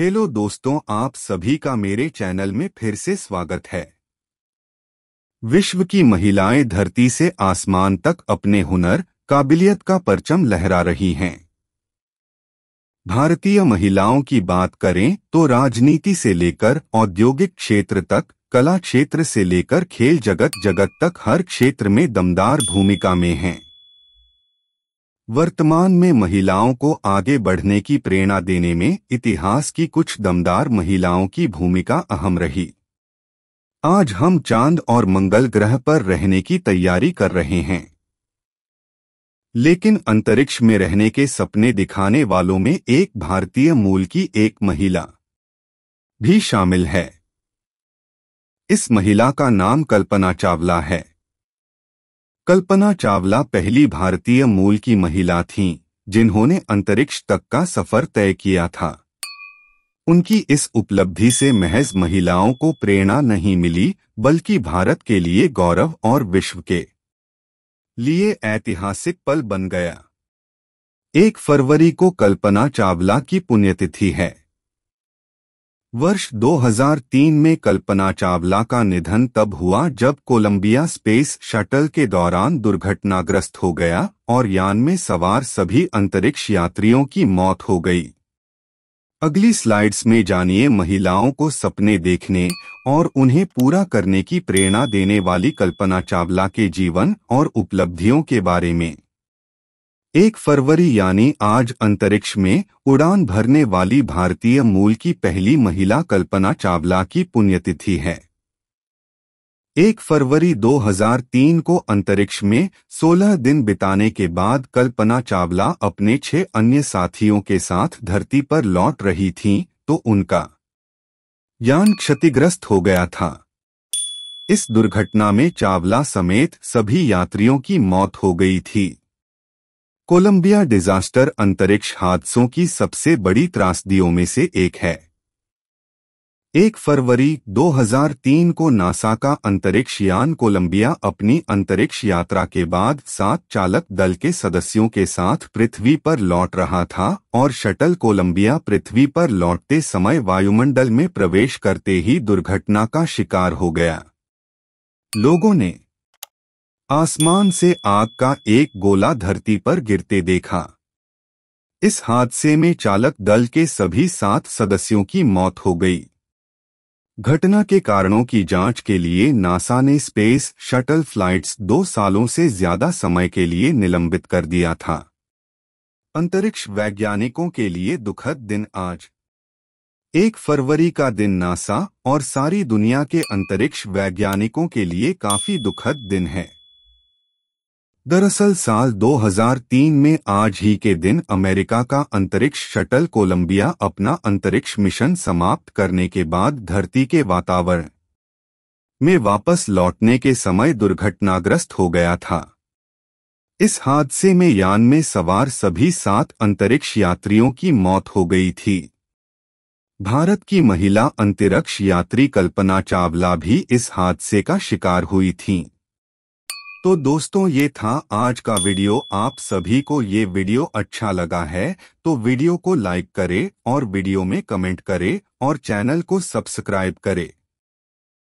Hello दोस्तों आप सभी का मेरे चैनल में फिर से स्वागत है विश्व की महिलाएं धरती से आसमान तक अपने हुनर काबिलियत का परचम लहरा रही हैं भारतीय महिलाओं की बात करें तो राजनीति से लेकर औद्योगिक क्षेत्र तक कला क्षेत्र से लेकर खेल जगत जगत तक हर क्षेत्र में दमदार भूमिका में हैं वर्तमान में महिलाओं को आगे बढ़ने की प्रेरणा देने में इतिहास की कुछ दमदार महिलाओं की भूमिका अहम रही आज हम चांद और मंगल ग्रह पर रहने की तैयारी कर रहे हैं लेकिन अंतरिक्ष में रहने के सपने दिखाने वालों में एक भारतीय मूल की एक महिला भी शामिल है इस महिला का नाम कल्पना चावला है कल्पना चावला पहली भारतीय मूल की महिला थीं जिन्होंने अंतरिक्ष तक का सफर तय किया था उनकी इस उपलब्धि से महज महिलाओं को प्रेरणा नहीं मिली बल्कि भारत के लिए गौरव और विश्व के लिए ऐतिहासिक पल बन गया एक फरवरी को कल्पना चावला की पुण्यतिथि है वर्ष 2003 में कल्पना चावला का निधन तब हुआ जब कोलंबिया स्पेस शटल के दौरान दुर्घटनाग्रस्त हो गया और यान में सवार सभी अंतरिक्ष यात्रियों की मौत हो गई अगली स्लाइड्स में जानिए महिलाओं को सपने देखने और उन्हें पूरा करने की प्रेरणा देने वाली कल्पना चावला के जीवन और उपलब्धियों के बारे में एक फरवरी यानी आज अंतरिक्ष में उड़ान भरने वाली भारतीय मूल की पहली महिला कल्पना चावला की पुण्यतिथि है एक फरवरी 2003 को अंतरिक्ष में 16 दिन बिताने के बाद कल्पना चावला अपने छह अन्य साथियों के साथ धरती पर लौट रही थीं तो उनका यान क्षतिग्रस्त हो गया था इस दुर्घटना में चावला समेत सभी यात्रियों की मौत हो गई थी कोलंबिया डिजास्टर अंतरिक्ष हादसों की सबसे बड़ी त्रासदियों में से एक है एक फरवरी 2003 को नासा का अंतरिक्ष यान कोलंबिया अपनी अंतरिक्ष यात्रा के बाद सात चालक दल के सदस्यों के साथ पृथ्वी पर लौट रहा था और शटल कोलंबिया पृथ्वी पर लौटते समय वायुमंडल में प्रवेश करते ही दुर्घटना का शिकार हो गया लोगों ने आसमान से आग का एक गोला धरती पर गिरते देखा इस हादसे में चालक दल के सभी सात सदस्यों की मौत हो गई घटना के कारणों की जांच के लिए नासा ने स्पेस शटल फ्लाइट्स दो सालों से ज्यादा समय के लिए निलंबित कर दिया था अंतरिक्ष वैज्ञानिकों के लिए दुखद दिन आज एक फरवरी का दिन नासा और सारी दुनिया के अंतरिक्ष वैज्ञानिकों के लिए काफी दुखद दिन है दरअसल साल 2003 में आज ही के दिन अमेरिका का अंतरिक्ष शटल कोलंबिया अपना अंतरिक्ष मिशन समाप्त करने के बाद धरती के वातावरण में वापस लौटने के समय दुर्घटनाग्रस्त हो गया था इस हादसे में यान में सवार सभी सात अंतरिक्ष यात्रियों की मौत हो गई थी भारत की महिला अंतरिक्ष यात्री कल्पना चावला भी इस हादसे का शिकार हुई थीं। तो दोस्तों ये था आज का वीडियो आप सभी को ये वीडियो अच्छा लगा है तो वीडियो को लाइक करे और वीडियो में कमेंट करे और चैनल को सब्सक्राइब करे